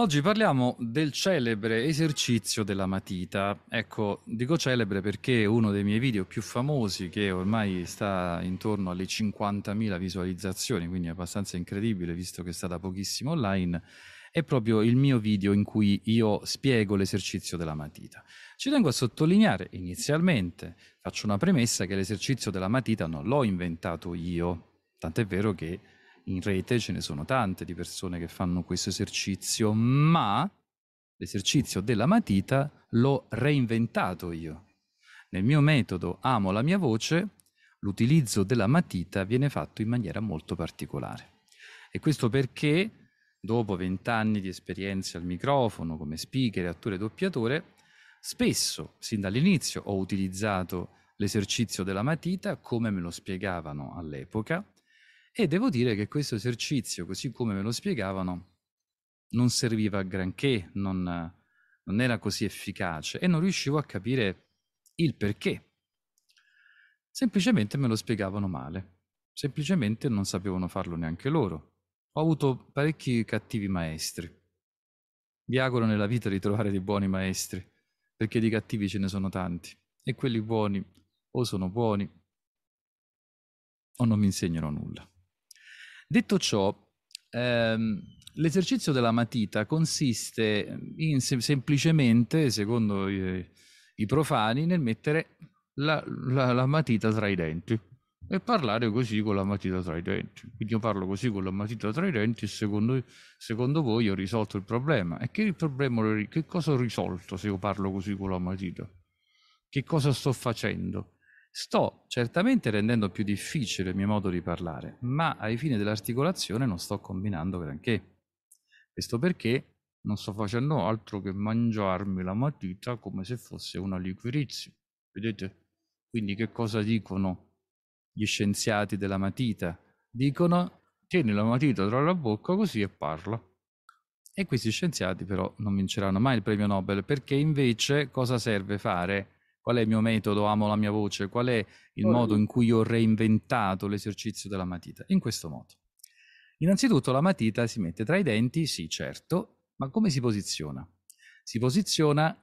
Oggi parliamo del celebre esercizio della matita. Ecco, dico celebre perché uno dei miei video più famosi, che ormai sta intorno alle 50.000 visualizzazioni, quindi è abbastanza incredibile visto che sta da pochissimo online, è proprio il mio video in cui io spiego l'esercizio della matita. Ci tengo a sottolineare inizialmente, faccio una premessa che l'esercizio della matita non l'ho inventato io, tant'è vero che in rete ce ne sono tante di persone che fanno questo esercizio, ma l'esercizio della matita l'ho reinventato io. Nel mio metodo Amo la mia voce, l'utilizzo della matita viene fatto in maniera molto particolare. E questo perché, dopo vent'anni di esperienza al microfono come speaker, attore e doppiatore, spesso, sin dall'inizio, ho utilizzato l'esercizio della matita come me lo spiegavano all'epoca e devo dire che questo esercizio, così come me lo spiegavano, non serviva a granché, non, non era così efficace e non riuscivo a capire il perché. Semplicemente me lo spiegavano male, semplicemente non sapevano farlo neanche loro. Ho avuto parecchi cattivi maestri. Vi auguro nella vita di trovare dei buoni maestri, perché di cattivi ce ne sono tanti e quelli buoni o sono buoni o non mi insegnano nulla. Detto ciò, ehm, l'esercizio della matita consiste in sem- semplicemente, secondo i, i, profani, nel mettere la, la, la matita tra i denti e parlare così con la matita tra i denti. Quindi io parlo così con la matita tra i denti e secondo, secondo voi ho risolto il problema. E che, problema, che cosa ho risolto se io parlo così con la matita? Che cosa sto facendo? Sto certamente rendendo più difficile il mio modo di parlare, ma ai fini dell'articolazione non sto combinando granché. Questo perché non sto facendo altro che mangiarmi la matita come se fosse una liquirizia. Vedete? Quindi che cosa dicono gli scienziati della matita? Dicono tieni la matita tra la bocca così e parla. E questi scienziati però non vinceranno mai il premio Nobel perché invece cosa serve fare? qual è il mio metodo, amo la mia voce, qual è il oh, modo in cui ho reinventato l'esercizio della matita. In questo modo. Innanzitutto la matita si mette tra i denti, sì certo, ma come si posiziona? Si posiziona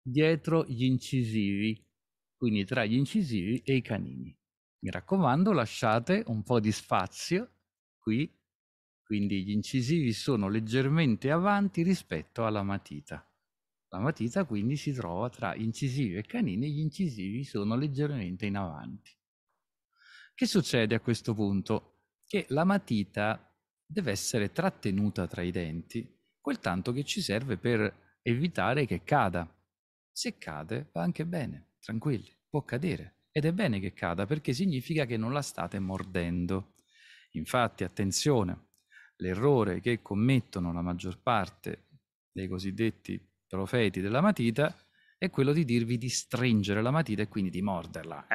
dietro gli incisivi, quindi tra gli incisivi e i canini. Mi raccomando, lasciate un po' di spazio qui, quindi gli incisivi sono leggermente avanti rispetto alla matita. La matita quindi si trova tra incisivi e canini e gli incisivi sono leggermente in avanti. Che succede a questo punto? Che la matita deve essere trattenuta tra i denti, quel tanto che ci serve per evitare che cada. Se cade va anche bene, tranquilli, può cadere. Ed è bene che cada perché significa che non la state mordendo. Infatti, attenzione, l'errore che commettono la maggior parte dei cosiddetti profeti della matita è quello di dirvi di stringere la matita e quindi di morderla.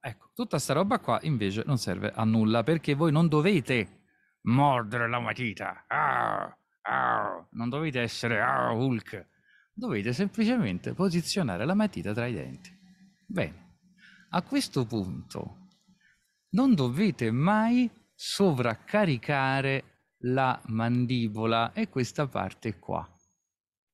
Ecco, tutta sta roba qua invece non serve a nulla perché voi non dovete mordere la matita. Non dovete essere ah, Hulk. Dovete semplicemente posizionare la matita tra i denti. Bene, a questo punto non dovete mai sovraccaricare la mandibola e questa parte qua.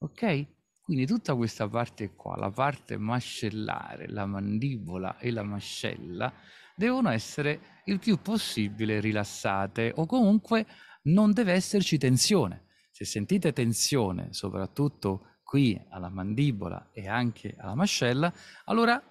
Ok? Quindi tutta questa parte qua, la parte mascellare, la mandibola e la mascella, devono essere il più possibile rilassate o comunque non deve esserci tensione. Se sentite tensione, soprattutto qui alla mandibola e anche alla mascella, allora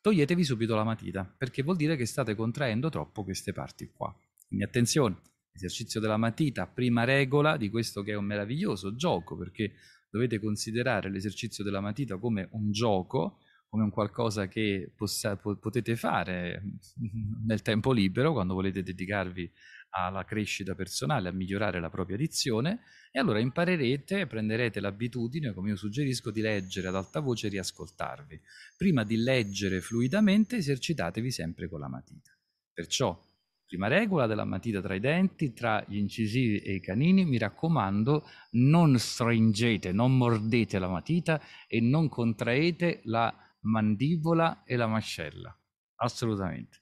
toglietevi subito la matita, perché vuol dire che state contraendo troppo queste parti qua. Quindi attenzione, esercizio della matita, prima regola di questo che è un meraviglioso gioco, perché dovete considerare l'esercizio della matita come un gioco, come un qualcosa che possa, potete fare mm, nel tempo libero quando volete dedicarvi alla crescita personale, a migliorare la propria dizione e allora imparerete, prenderete l'abitudine, come io suggerisco, di leggere ad alta voce e riascoltarvi. Prima di leggere fluidamente esercitatevi sempre con la matita. Perciò Prima regola della matita tra i denti, tra gli incisivi e i canini, mi raccomando, non stringete, non mordete la matita e non contraete la mandibola e la mascella, assolutamente.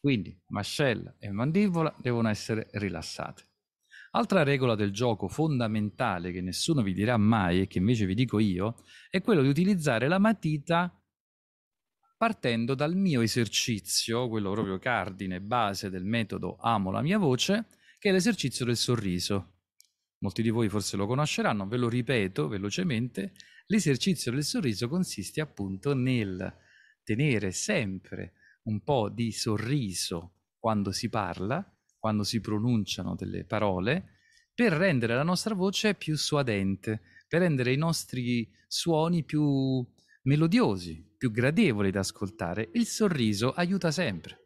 Quindi mascella e mandibola devono essere rilassate. Altra regola del gioco fondamentale che nessuno vi dirà mai e che invece vi dico io è quello di utilizzare la matita partendo dal mio esercizio, quello proprio cardine, base del metodo Amo la mia voce, che è l'esercizio del sorriso. Molti di voi forse lo conosceranno, ve lo ripeto velocemente, l'esercizio del sorriso consiste appunto nel tenere sempre un po' di sorriso quando si parla, quando si pronunciano delle parole, per rendere la nostra voce più suadente, per rendere i nostri suoni più melodiosi, più gradevoli da ascoltare, il sorriso aiuta sempre.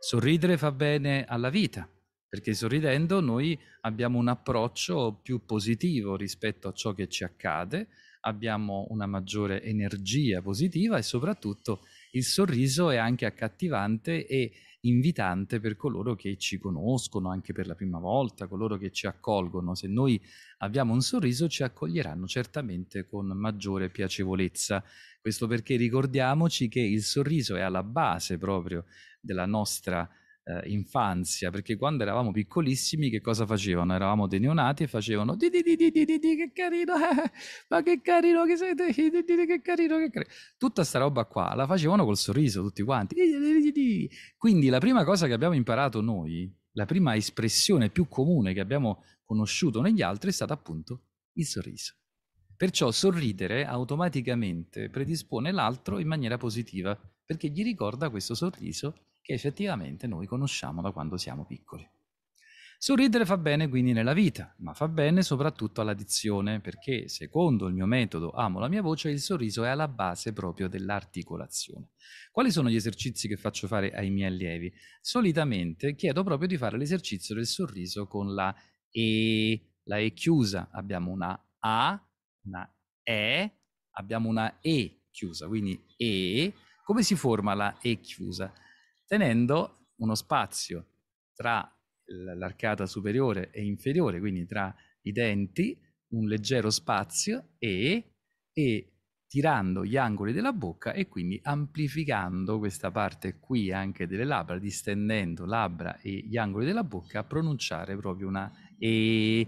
Sorridere fa bene alla vita, perché sorridendo noi abbiamo un approccio più positivo rispetto a ciò che ci accade, abbiamo una maggiore energia positiva e soprattutto il sorriso è anche accattivante e invitante per coloro che ci conoscono anche per la prima volta, coloro che ci accolgono. Se noi abbiamo un sorriso ci accoglieranno certamente con maggiore piacevolezza questo perché ricordiamoci che il sorriso è alla base proprio della nostra eh, infanzia, perché quando eravamo piccolissimi che cosa facevano? Eravamo dei neonati e facevano di di di di di di, di che carino, ma che carino che sei, di, di, di, che carino, che carino. Tutta sta roba qua la facevano col sorriso tutti quanti. Quindi la prima cosa che abbiamo imparato noi, la prima espressione più comune che abbiamo conosciuto negli altri è stata appunto il sorriso. Perciò sorridere automaticamente predispone l'altro in maniera positiva, perché gli ricorda questo sorriso che effettivamente noi conosciamo da quando siamo piccoli. Sorridere fa bene quindi nella vita, ma fa bene soprattutto all'addizione, perché secondo il mio metodo Amo la mia voce, il sorriso è alla base proprio dell'articolazione. Quali sono gli esercizi che faccio fare ai miei allievi? Solitamente chiedo proprio di fare l'esercizio del sorriso con la E, la E chiusa, abbiamo una A una E, abbiamo una E chiusa, quindi E. Come si forma la E chiusa? Tenendo uno spazio tra l'arcata superiore e inferiore, quindi tra i denti, un leggero spazio E, e tirando gli angoli della bocca e quindi amplificando questa parte qui anche delle labbra, distendendo labbra e gli angoli della bocca a pronunciare proprio una E,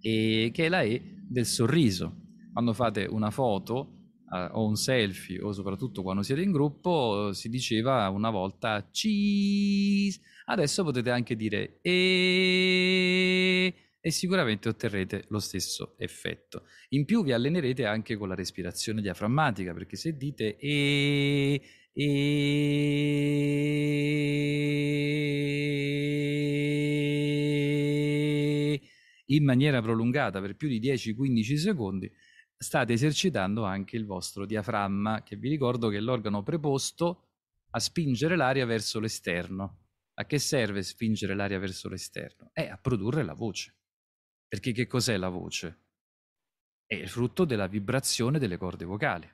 e che è la E del sorriso quando fate una foto eh, o un selfie o soprattutto quando siete in gruppo si diceva una volta cheese, adesso potete anche dire e e sicuramente otterrete lo stesso effetto. In più vi allenerete anche con la respirazione diaframmatica, perché se dite e e in maniera prolungata per più di 10-15 secondi state esercitando anche il vostro diaframma, che vi ricordo che è l'organo preposto a spingere l'aria verso l'esterno. A che serve spingere l'aria verso l'esterno? È a produrre la voce. Perché che cos'è la voce? È il frutto della vibrazione delle corde vocali.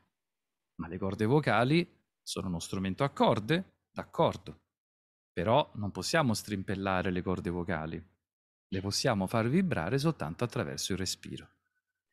Ma le corde vocali sono uno strumento a corde, d'accordo. Però non possiamo strimpellare le corde vocali. Le possiamo far vibrare soltanto attraverso il respiro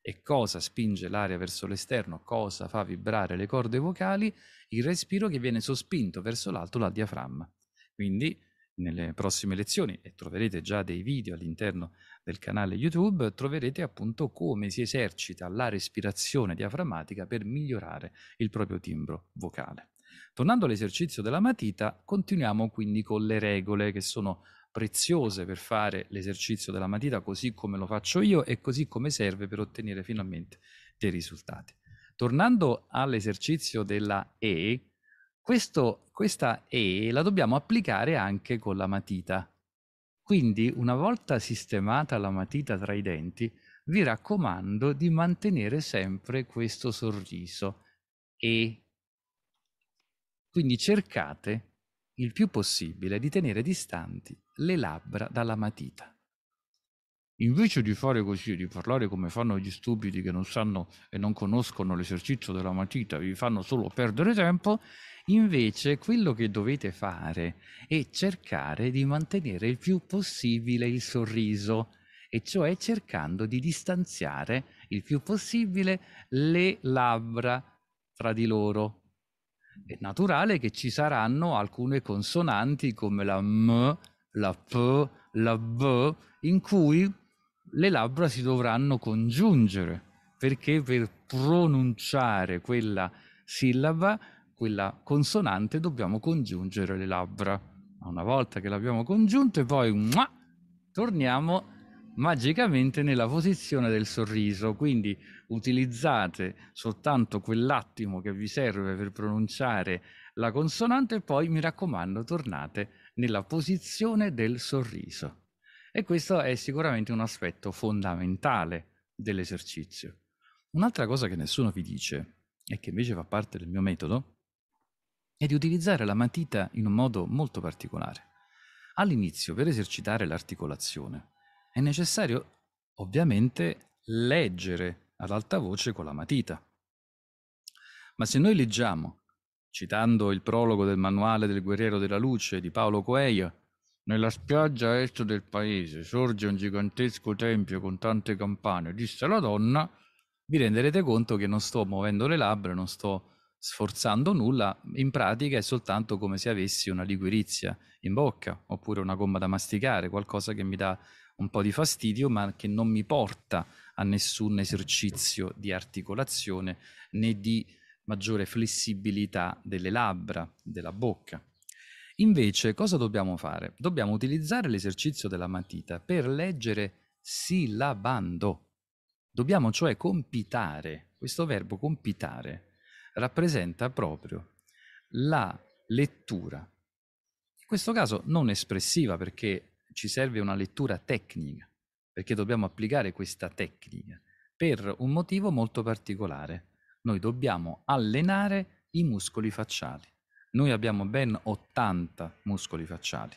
e cosa spinge l'aria verso l'esterno, cosa fa vibrare le corde vocali, il respiro che viene sospinto verso l'alto dal diaframma. Quindi nelle prossime lezioni, e troverete già dei video all'interno del canale YouTube, troverete appunto come si esercita la respirazione diaframmatica per migliorare il proprio timbro vocale. Tornando all'esercizio della matita, continuiamo quindi con le regole che sono preziose per fare l'esercizio della matita così come lo faccio io e così come serve per ottenere finalmente dei risultati. Tornando all'esercizio della E, questo, questa E la dobbiamo applicare anche con la matita. Quindi una volta sistemata la matita tra i denti, vi raccomando di mantenere sempre questo sorriso e quindi cercate il più possibile di tenere distanti le labbra dalla matita. Invece di fare così, di parlare come fanno gli stupidi che non sanno e non conoscono l'esercizio della matita, vi fanno solo perdere tempo, invece quello che dovete fare è cercare di mantenere il più possibile il sorriso, e cioè cercando di distanziare il più possibile le labbra tra di loro, è naturale che ci saranno alcune consonanti come la M, la P, la B, in cui le labbra si dovranno congiungere perché per pronunciare quella sillaba, quella consonante, dobbiamo congiungere le labbra. Una volta che l'abbiamo congiunto e poi muah, torniamo a magicamente nella posizione del sorriso, quindi utilizzate soltanto quell'attimo che vi serve per pronunciare la consonante e poi mi raccomando tornate nella posizione del sorriso. E questo è sicuramente un aspetto fondamentale dell'esercizio. Un'altra cosa che nessuno vi dice e che invece fa parte del mio metodo è di utilizzare la matita in un modo molto particolare. All'inizio, per esercitare l'articolazione, è necessario ovviamente leggere ad alta voce con la matita. Ma se noi leggiamo, citando il prologo del manuale del guerriero della luce di Paolo Coelho, nella spiaggia est del paese sorge un gigantesco tempio con tante campane, disse la donna, vi renderete conto che non sto muovendo le labbra, non sto sforzando nulla, in pratica è soltanto come se avessi una liquirizia in bocca, oppure una gomma da masticare, qualcosa che mi dà un po' di fastidio, ma che non mi porta a nessun esercizio di articolazione né di maggiore flessibilità delle labbra, della bocca. Invece, cosa dobbiamo fare? Dobbiamo utilizzare l'esercizio della matita per leggere sillabando. Dobbiamo cioè compitare. Questo verbo compitare rappresenta proprio la lettura. In questo caso non espressiva perché ci serve una lettura tecnica, perché dobbiamo applicare questa tecnica per un motivo molto particolare. Noi dobbiamo allenare i muscoli facciali. Noi abbiamo ben 80 muscoli facciali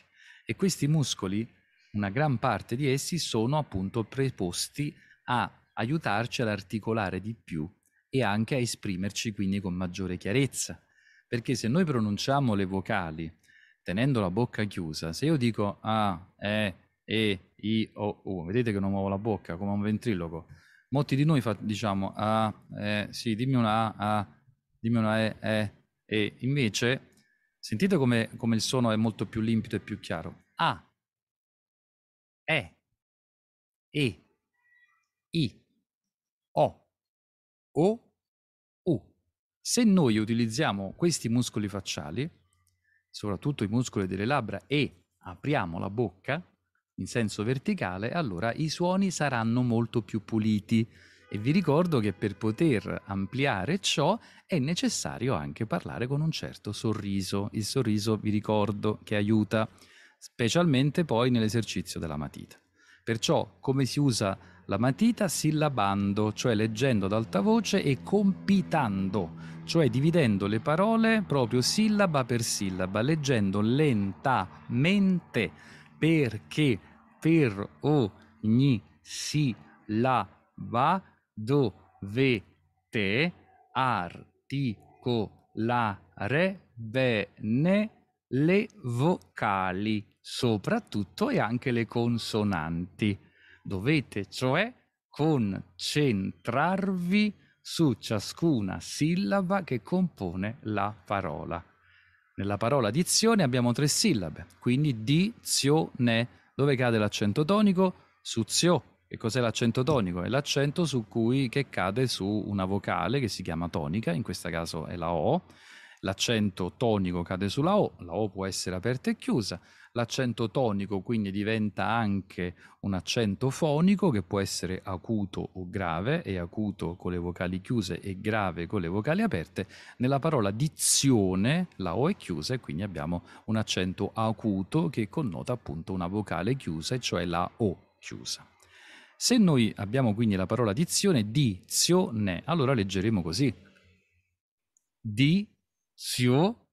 e questi muscoli, una gran parte di essi, sono appunto preposti a aiutarci ad articolare di più e anche a esprimerci quindi con maggiore chiarezza. Perché se noi pronunciamo le vocali tenendo la bocca chiusa, se io dico A, E, E, I, O, U, vedete che non muovo la bocca come un ventriloquo. Molti di noi fa, diciamo A, E, sì, dimmi una A, A, dimmi una E, E, E. Invece, sentite come, come il suono è molto più limpido e più chiaro. A, E, E, I, O, O, U. Se noi utilizziamo questi muscoli facciali, soprattutto i muscoli delle labbra e apriamo la bocca in senso verticale, allora i suoni saranno molto più puliti. E vi ricordo che per poter ampliare ciò è necessario anche parlare con un certo sorriso. Il sorriso, vi ricordo, che aiuta, specialmente poi nell'esercizio della matita. Perciò come si usa la matita sillabando, cioè leggendo ad alta voce, e compitando, cioè dividendo le parole proprio sillaba per sillaba, leggendo lentamente, perché per ogni sillaba dovete articolare bene le vocali, soprattutto e anche le consonanti. Dovete cioè concentrarvi su ciascuna sillaba che compone la parola. Nella parola dizione abbiamo tre sillabe, quindi dizione. Dove cade l'accento tonico? Su zio. Che cos'è l'accento tonico? È l'accento su cui che cade su una vocale che si chiama tonica, in questo caso è la O. L'accento tonico cade sulla O, la O può essere aperta e chiusa. L'accento tonico quindi diventa anche un accento fonico che può essere acuto o grave, e acuto con le vocali chiuse e grave con le vocali aperte. Nella parola dizione la O è chiusa e quindi abbiamo un accento acuto che connota appunto una vocale chiusa, e cioè la O chiusa. Se noi abbiamo quindi la parola dizione, dizione, allora leggeremo così. Di, sio,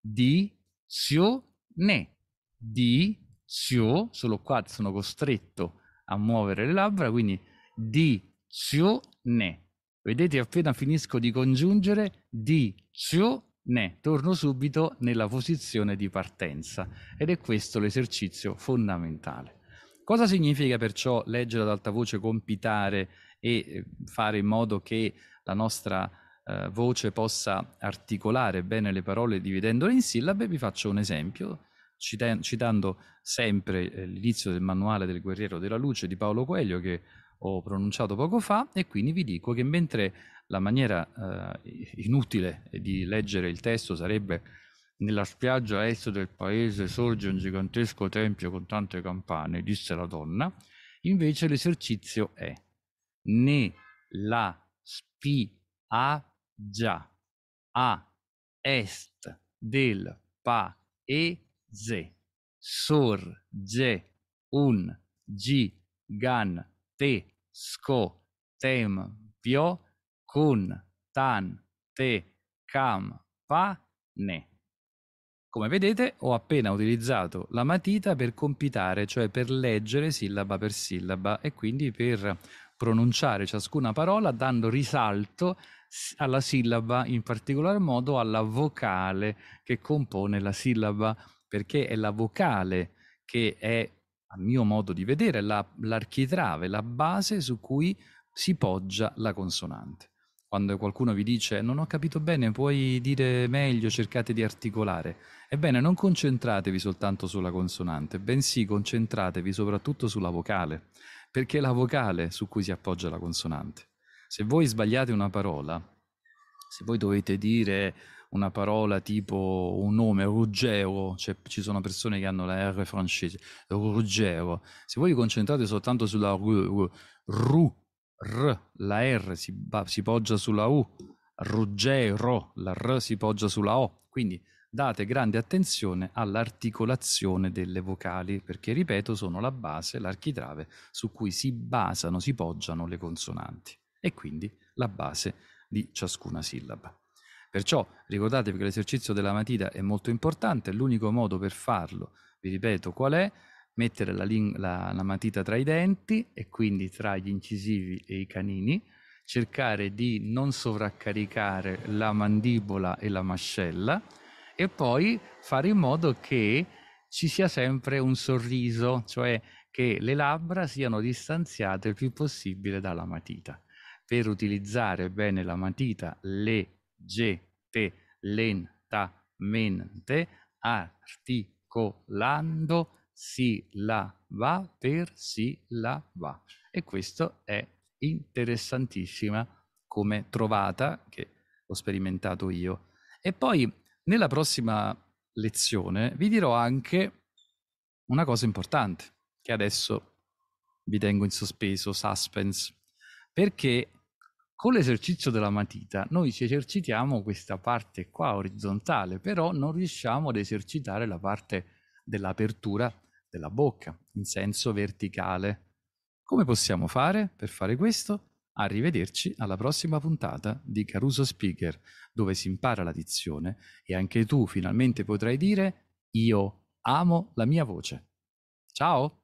di, sio, ne di zio, solo qua sono costretto a muovere le labbra, quindi di zio ne. Vedete appena finisco di congiungere di zio ne, torno subito nella posizione di partenza ed è questo l'esercizio fondamentale. Cosa significa perciò leggere ad alta voce, compitare e eh, fare in modo che la nostra eh, voce possa articolare bene le parole dividendole in sillabe? Vi faccio un esempio citen- citando sempre eh, l'inizio del manuale del guerriero della luce di Paolo Coelho che ho pronunciato poco fa e quindi vi dico che mentre la maniera eh, inutile di leggere il testo sarebbe nella spiaggia a est del paese sorge un gigantesco tempio con tante campane, disse la donna, invece l'esercizio è ne la spiaggia a est del paese ze, sur, ge, un, gi, gan, te, sco, tem, pio, kun, tan, te, cam, pa, ne. Come vedete ho appena utilizzato la matita per compitare, cioè per leggere sillaba per sillaba e quindi per pronunciare ciascuna parola dando risalto alla sillaba, in particolar modo alla vocale che compone la sillaba perché è la vocale che è, a mio modo di vedere, la, l'architrave, la base su cui si poggia la consonante. Quando qualcuno vi dice non ho capito bene, puoi dire meglio, cercate di articolare. Ebbene, non concentratevi soltanto sulla consonante, bensì concentratevi soprattutto sulla vocale, perché è la vocale su cui si appoggia la consonante. Se voi sbagliate una parola, se voi dovete dire una parola tipo un nome, Ruggero, cioè, ci sono persone che hanno la R francese, Ruggero, se voi vi concentrate soltanto sulla R, R, R la R si, si poggia sulla U, Ruggero, la R si poggia sulla O, quindi date grande attenzione all'articolazione delle vocali, perché ripeto sono la base, l'architrave su cui si basano, si poggiano le consonanti e quindi la base di ciascuna sillaba. Perciò ricordatevi che l'esercizio della matita è molto importante, l'unico modo per farlo, vi ripeto qual è, mettere la, la, la matita tra i denti e quindi tra gli incisivi e i canini, cercare di non sovraccaricare la mandibola e la mascella e poi fare in modo che ci sia sempre un sorriso, cioè che le labbra siano distanziate il più possibile dalla matita. Per utilizzare bene la matita, le leggete lentamente articolando si la va per si la va E questo è interessantissima come trovata che ho sperimentato io. E poi nella prossima lezione vi dirò anche una cosa importante che adesso vi tengo in sospeso, suspense, perché con l'esercizio della matita noi ci esercitiamo questa parte qua orizzontale, però non riusciamo ad esercitare la parte dell'apertura della bocca in senso verticale. Come possiamo fare per fare questo? Arrivederci alla prossima puntata di Caruso Speaker, dove si impara la dizione e anche tu finalmente potrai dire io amo la mia voce. Ciao!